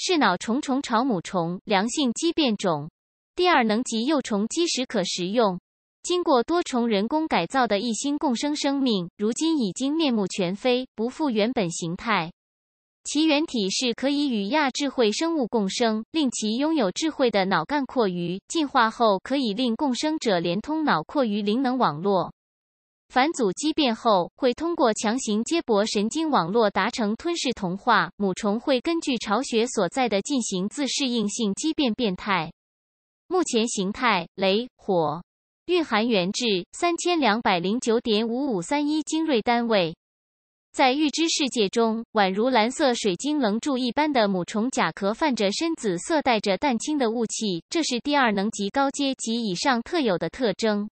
是脑虫虫巢母虫良性畸变种，第二能级幼虫基时可食用。经过多重人工改造的异星共生生命，如今已经面目全非，不复原本形态。其原体是可以与亚智慧生物共生，令其拥有智慧的脑干括鱼，进化后可以令共生者连通脑括鱼灵能网络。返祖畸变后会通过强行接驳神经网络达成吞噬同化。母虫会根据巢穴所在的进行自适应性畸变变态。目前形态雷火，蕴含原质三千两百零九点五五三一精锐单位。在预知世界中，宛如蓝色水晶棱柱一般的母虫甲壳泛着深紫色，带着淡青的雾气，这是第二能级高阶及以上特有的特征。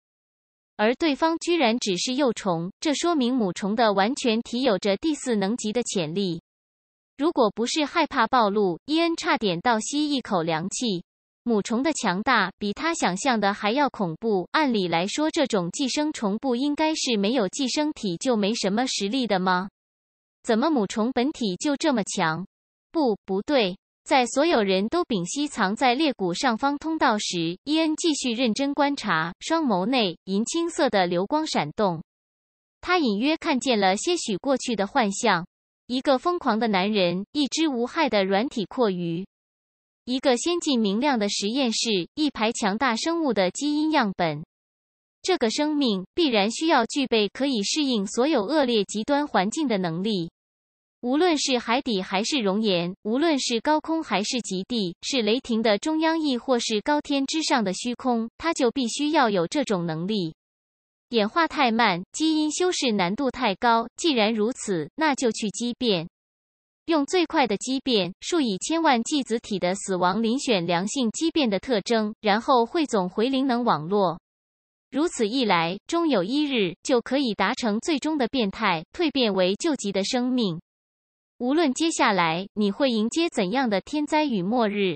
而对方居然只是幼虫，这说明母虫的完全体有着第四能级的潜力。如果不是害怕暴露，伊恩差点倒吸一口凉气。母虫的强大比他想象的还要恐怖。按理来说，这种寄生虫不应该是没有寄生体就没什么实力的吗？怎么母虫本体就这么强？不，不对。在所有人都屏息藏在裂谷上方通道时，伊恩继续认真观察，双眸内银青色的流光闪动。他隐约看见了些许过去的幻象：一个疯狂的男人，一只无害的软体阔鱼，一个先进明亮的实验室，一排强大生物的基因样本。这个生命必然需要具备可以适应所有恶劣极端环境的能力。无论是海底还是熔岩，无论是高空还是极地，是雷霆的中央，亦或是高天之上的虚空，它就必须要有这种能力。演化太慢，基因修饰难度太高。既然如此，那就去畸变，用最快的畸变，数以千万纪子体的死亡遴选良性畸变的特征，然后汇总回灵能网络。如此一来，终有一日就可以达成最终的变态，蜕变为救急的生命。无论接下来你会迎接怎样的天灾与末日，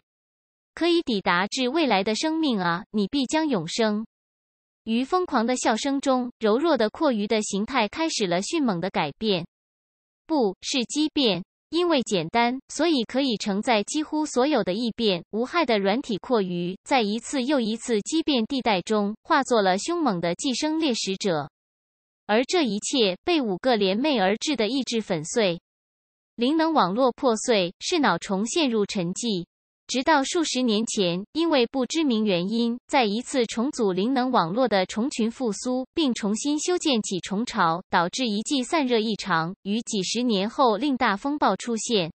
可以抵达至未来的生命啊！你必将永生。于疯狂的笑声中，柔弱的阔鱼的形态开始了迅猛的改变，不是畸变，因为简单，所以可以承载几乎所有的异变。无害的软体阔鱼在一次又一次畸变地带中，化作了凶猛的寄生猎食者，而这一切被五个联袂而至的意志粉碎。灵能网络破碎，是脑虫陷入沉寂，直到数十年前，因为不知名原因，在一次重组灵能网络的虫群复苏，并重新修建起虫巢，导致遗迹散热异常，于几十年后令大风暴出现，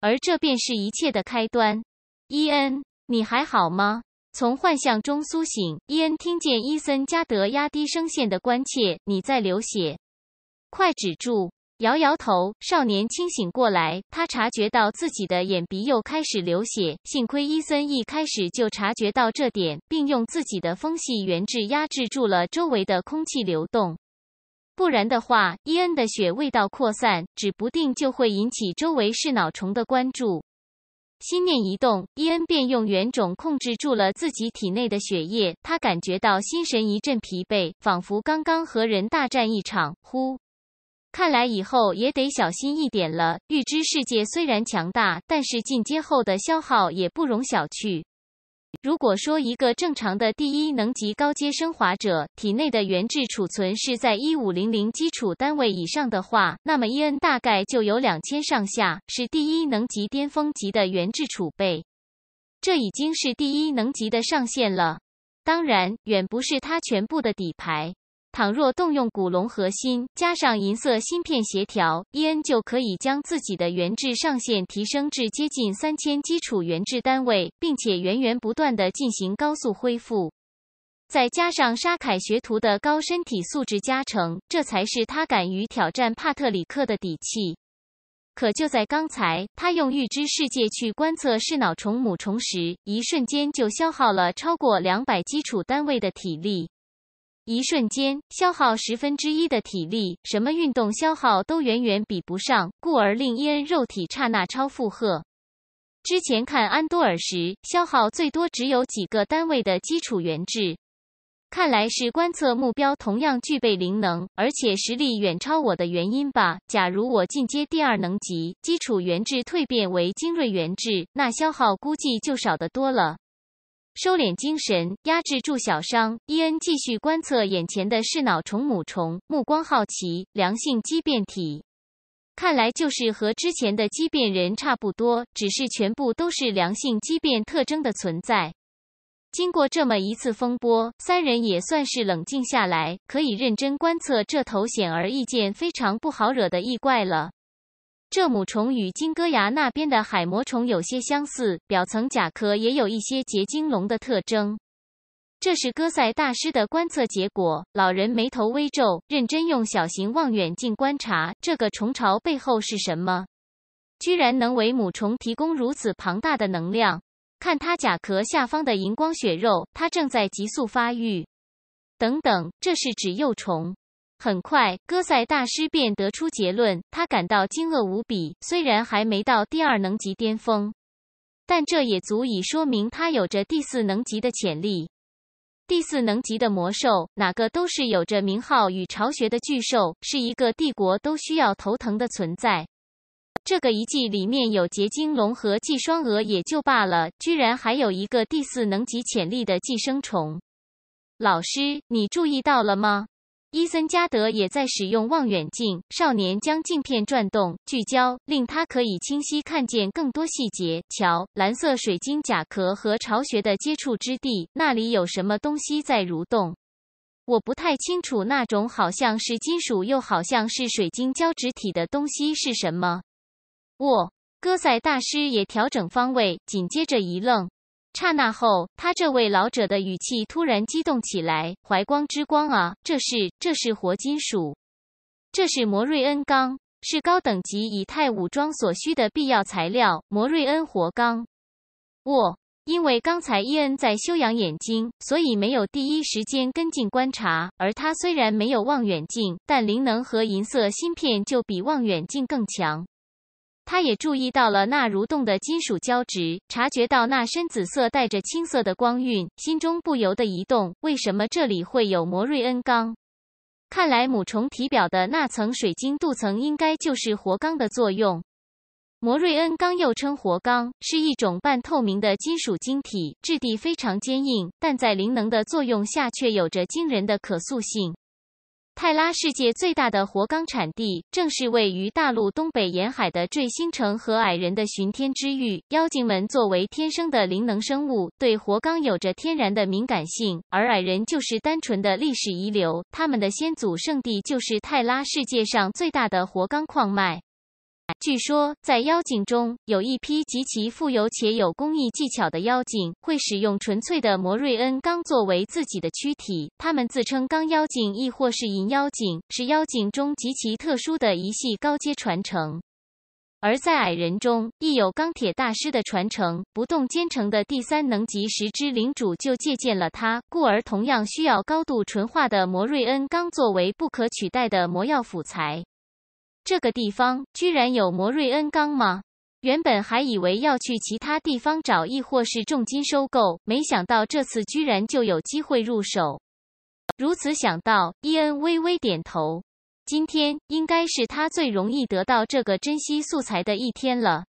而这便是一切的开端。伊恩，你还好吗？从幻象中苏醒，伊恩听见伊森加德压低声线的关切：“你在流血，快止住。”摇摇头，少年清醒过来。他察觉到自己的眼鼻又开始流血，幸亏伊森一开始就察觉到这点，并用自己的风系元质压制住了周围的空气流动，不然的话，伊恩的血味道扩散，指不定就会引起周围视脑虫的关注。心念一动，伊恩便用原种控制住了自己体内的血液。他感觉到心神一阵疲惫，仿佛刚刚和人大战一场。呼。看来以后也得小心一点了。预知世界虽然强大，但是进阶后的消耗也不容小觑。如果说一个正常的第一能级高阶升华者体内的原质储存是在一五零零基础单位以上的话，那么伊恩大概就有两千上下，是第一能级巅峰级的原质储备。这已经是第一能级的上限了，当然远不是他全部的底牌。倘若动用古龙核心，加上银色芯片协调，伊恩就可以将自己的原质上限提升至接近三千基础原质单位，并且源源不断地进行高速恢复。再加上沙凯学徒的高身体素质加成，这才是他敢于挑战帕特里克的底气。可就在刚才，他用预知世界去观测视脑虫母虫时，一瞬间就消耗了超过两百基础单位的体力。一瞬间消耗十分之一的体力，什么运动消耗都远远比不上，故而令伊恩肉体刹那超负荷。之前看安多尔时，消耗最多只有几个单位的基础元质，看来是观测目标同样具备灵能，而且实力远超我的原因吧。假如我进阶第二能级，基础元质蜕变为精锐元质，那消耗估计就少得多了。收敛精神，压制住小伤。伊恩继续观测眼前的是脑虫母虫，目光好奇。良性畸变体，看来就是和之前的畸变人差不多，只是全部都是良性畸变特征的存在。经过这么一次风波，三人也算是冷静下来，可以认真观测这头显而易见非常不好惹的异怪了。这母虫与金戈崖那边的海魔虫有些相似，表层甲壳也有一些结晶龙的特征。这是戈塞大师的观测结果。老人眉头微皱，认真用小型望远镜观察这个虫巢背后是什么。居然能为母虫提供如此庞大的能量！看它甲壳下方的荧光血肉，它正在急速发育。等等，这是指幼虫。很快，哥赛大师便得出结论，他感到惊愕无比。虽然还没到第二能级巅峰，但这也足以说明他有着第四能级的潜力。第四能级的魔兽，哪个都是有着名号与巢穴的巨兽，是一个帝国都需要头疼的存在。这个遗迹里面有结晶龙和寄双蛾也就罢了，居然还有一个第四能级潜力的寄生虫。老师，你注意到了吗？伊森加德也在使用望远镜。少年将镜片转动聚焦，令他可以清晰看见更多细节。瞧，蓝色水晶甲壳和巢穴的接触之地，那里有什么东西在蠕动？我不太清楚，那种好像是金属又好像是水晶胶质体的东西是什么？哦，哥赛大师也调整方位，紧接着一愣。刹那后，他这位老者的语气突然激动起来：“怀光之光啊，这是这是活金属，这是摩瑞恩钢，是高等级以太武装所需的必要材料——摩瑞恩活钢。”哦，因为刚才伊恩在修养眼睛，所以没有第一时间跟进观察。而他虽然没有望远镜，但灵能和银色芯片就比望远镜更强。他也注意到了那蠕动的金属胶质，察觉到那深紫色带着青色的光晕，心中不由得一动：为什么这里会有摩瑞恩钢？看来母虫体表的那层水晶镀层应该就是活钢的作用。摩瑞恩钢又称活钢，是一种半透明的金属晶体，质地非常坚硬，但在灵能的作用下却有着惊人的可塑性。泰拉世界最大的活钢产地，正是位于大陆东北沿海的坠星城和矮人的巡天之域。妖精们作为天生的灵能生物，对活钢有着天然的敏感性，而矮人就是单纯的历史遗留。他们的先祖圣地，就是泰拉世界上最大的活钢矿脉。据说，在妖精中有一批极其富有且有工艺技巧的妖精，会使用纯粹的摩瑞恩钢作为自己的躯体。他们自称钢妖精，亦或是银妖精，是妖精中极其特殊的一系高阶传承。而在矮人中，亦有钢铁大师的传承。不动坚城的第三能级十之领主就借鉴了它，故而同样需要高度纯化的摩瑞恩钢作为不可取代的魔药辅材。这个地方居然有摩瑞恩钢吗？原本还以为要去其他地方找，亦或是重金收购，没想到这次居然就有机会入手。如此想到，伊恩微微点头。今天应该是他最容易得到这个珍稀素材的一天了。